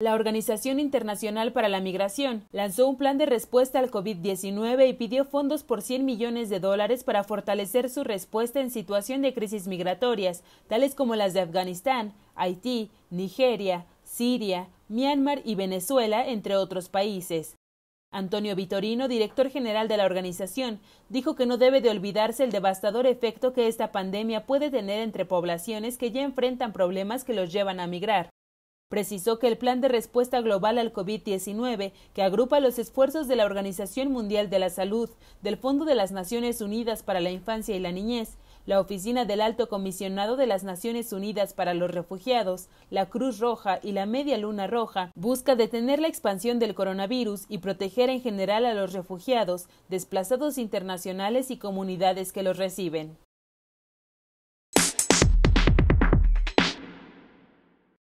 La Organización Internacional para la Migración lanzó un plan de respuesta al COVID-19 y pidió fondos por 100 millones de dólares para fortalecer su respuesta en situación de crisis migratorias, tales como las de Afganistán, Haití, Nigeria, Siria, Myanmar y Venezuela, entre otros países. Antonio Vitorino, director general de la organización, dijo que no debe de olvidarse el devastador efecto que esta pandemia puede tener entre poblaciones que ya enfrentan problemas que los llevan a migrar. Precisó que el Plan de Respuesta Global al COVID-19, que agrupa los esfuerzos de la Organización Mundial de la Salud, del Fondo de las Naciones Unidas para la Infancia y la Niñez, la Oficina del Alto Comisionado de las Naciones Unidas para los Refugiados, la Cruz Roja y la Media Luna Roja, busca detener la expansión del coronavirus y proteger en general a los refugiados, desplazados internacionales y comunidades que los reciben.